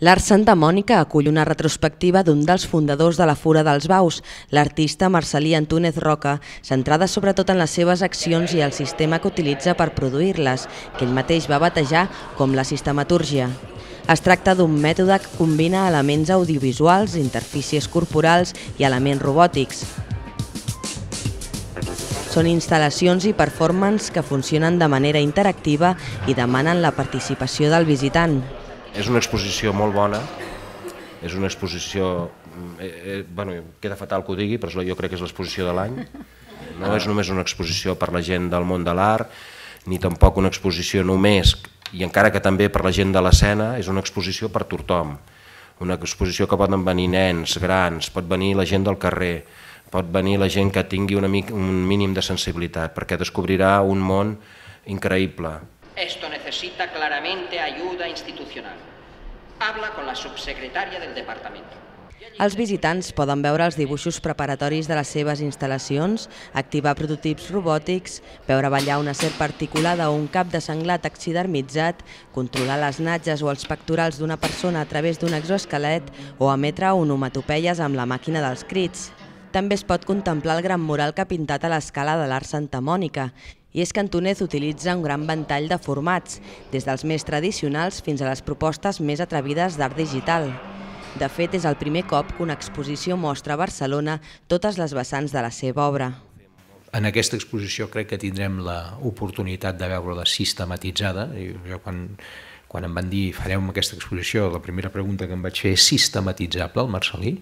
L'Art Santa Mònica acull una retrospectiva d'un dels fundadors de la Fura dels Baus, l'artista Marcelí Antúnez Roca, centrada sobretot en les seves accions i el sistema que utilitza per produir-les, que ell mateix va batejar com la sistematúrgia. Es tracta d'un mètode que combina elements audiovisuals, interfícies corporals i elements robòtics, són instal·lacions i performances que funcionen de manera interactiva i demanen la participació del visitant és una exposició molt bona, és una exposició... Mm, eh, eh, bueno, queda fatal que ho digui, però jo crec que és l'exposició de l'any. No és només una exposició per la gent del món de l'art, ni tampoc una exposició només, i encara que també per la gent de l'escena, és una exposició per tothom. Una exposició que poden venir nens, grans, pot venir la gent del carrer, pot venir la gent que tingui una mica, un mínim de sensibilitat, perquè descobrirà un món increïble. Esto necesita claramente ayuda institucional. Habla con la subsecretaria del departamento. Els visitants poden veure els dibuixos preparatoris de les seves instal·lacions, activar prototips robòtics, veure ballar una serp articulada o un cap de senglat taxidermitzat, controlar les natges o els pectorals d'una persona a través d'un exoesquelet o emetre onomatopeies amb la màquina dels crits també es pot contemplar el gran mural que ha pintat a l'escala de l'Art Santa Mònica. I és que Antonez utilitza un gran ventall de formats, des dels més tradicionals fins a les propostes més atrevides d'art digital. De fet, és el primer cop que una exposició mostra a Barcelona totes les vessants de la seva obra. En aquesta exposició crec que tindrem l'oportunitat de veure-la sistematitzada. Jo quan, quan em van dir fareu aquesta exposició, la primera pregunta que em vaig fer és sistematitzable el Marcelí?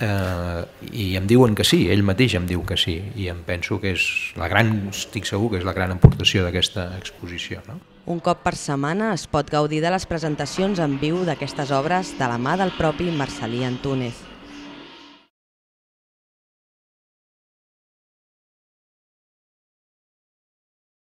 eh, i em diuen que sí, ell mateix em diu que sí, i em penso que és la gran, estic segur que és la gran aportació d'aquesta exposició. No? Un cop per setmana es pot gaudir de les presentacions en viu d'aquestes obres de la mà del propi Marcelí Antúnez.